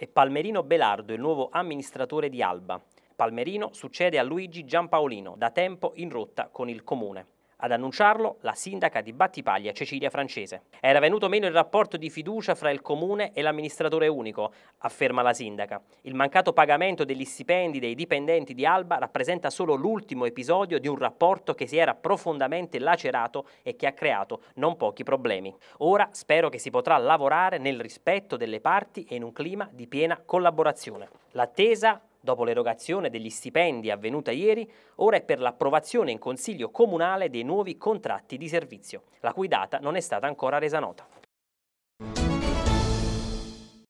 E Palmerino Belardo il nuovo amministratore di Alba. Palmerino succede a Luigi Giampaolino, da tempo in rotta con il comune. Ad annunciarlo la sindaca di Battipaglia Cecilia Francese. Era venuto meno il rapporto di fiducia fra il comune e l'amministratore unico, afferma la sindaca. Il mancato pagamento degli stipendi dei dipendenti di Alba rappresenta solo l'ultimo episodio di un rapporto che si era profondamente lacerato e che ha creato non pochi problemi. Ora spero che si potrà lavorare nel rispetto delle parti e in un clima di piena collaborazione. L'attesa Dopo l'erogazione degli stipendi avvenuta ieri, ora è per l'approvazione in Consiglio Comunale dei nuovi contratti di servizio, la cui data non è stata ancora resa nota.